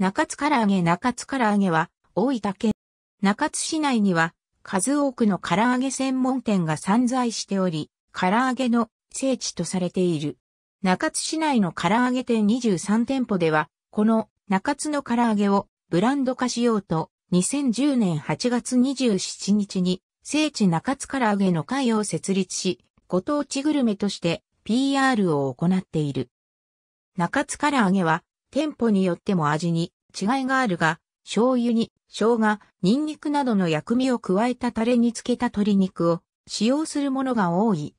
中津唐揚げ中津唐揚げは大分県中津市内には数多くの唐揚げ専門店が散在しており、唐揚げの聖地とされている。中津市内の唐揚げ店23店舗では、この中津の唐揚げをブランド化しようと、2010年8月27日に聖地中津唐揚げの会を設立し、ご当地グルメとして PR を行っている。中津唐揚げは店舗によっても味に違いがあるが、醤油に生姜、ニンニクなどの薬味を加えたタレに漬けた鶏肉を使用するものが多い。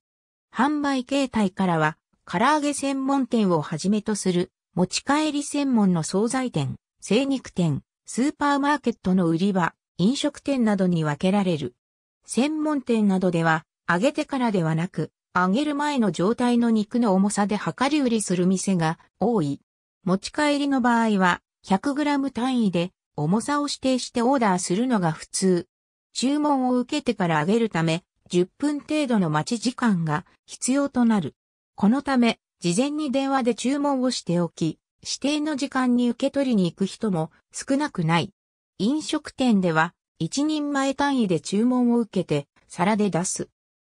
販売形態からは、唐揚げ専門店をはじめとする持ち帰り専門の惣菜店、精肉店、スーパーマーケットの売り場、飲食店などに分けられる。専門店などでは、揚げてからではなく、揚げる前の状態の肉の重さで量り売りする店が多い。持ち帰りの場合は 100g 単位で重さを指定してオーダーするのが普通。注文を受けてから揚げるため10分程度の待ち時間が必要となる。このため事前に電話で注文をしておき、指定の時間に受け取りに行く人も少なくない。飲食店では一人前単位で注文を受けて皿で出す。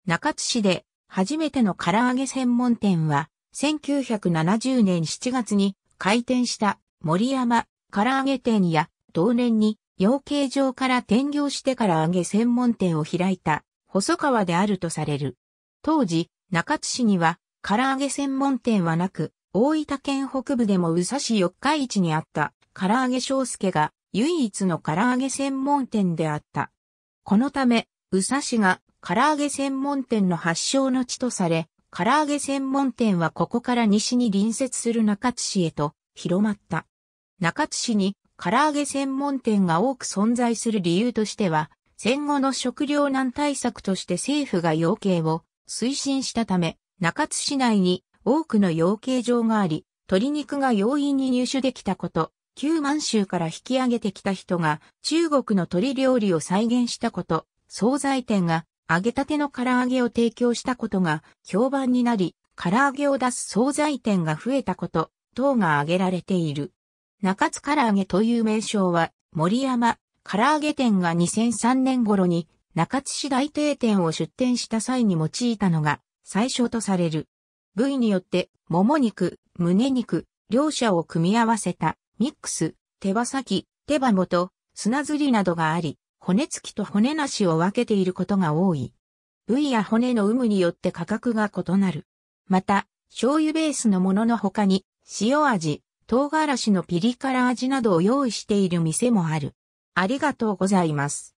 中津市で初めての唐揚げ専門店は1970年7月に開店した森山唐揚げ店や同年に養鶏場から転業してから揚げ専門店を開いた細川であるとされる。当時、中津市には唐揚げ専門店はなく、大分県北部でも宇佐市四日市にあった唐揚げ章介が唯一の唐揚げ専門店であった。このため、宇佐市が唐揚げ専門店の発祥の地とされ、唐揚げ専門店はここから西に隣接する中津市へと広まった。中津市に唐揚げ専門店が多く存在する理由としては、戦後の食糧難対策として政府が養鶏を推進したため、中津市内に多くの養鶏場があり、鶏肉が容易に入手できたこと、旧満州から引き上げてきた人が中国の鶏料理を再現したこと、惣菜店が揚げたての唐揚げを提供したことが評判になり、唐揚げを出す惣菜店が増えたこと、等が挙げられている。中津唐揚げという名称は、森山唐揚げ店が2003年頃に中津市大定店を出店した際に用いたのが最初とされる。部位によって、もも肉、胸肉、両者を組み合わせたミックス、手羽先、手羽元、砂ずりなどがあり、骨付きと骨なしを分けていることが多い。部位や骨の有無によって価格が異なる。また、醤油ベースのものの他に、塩味、唐辛子のピリ辛味などを用意している店もある。ありがとうございます。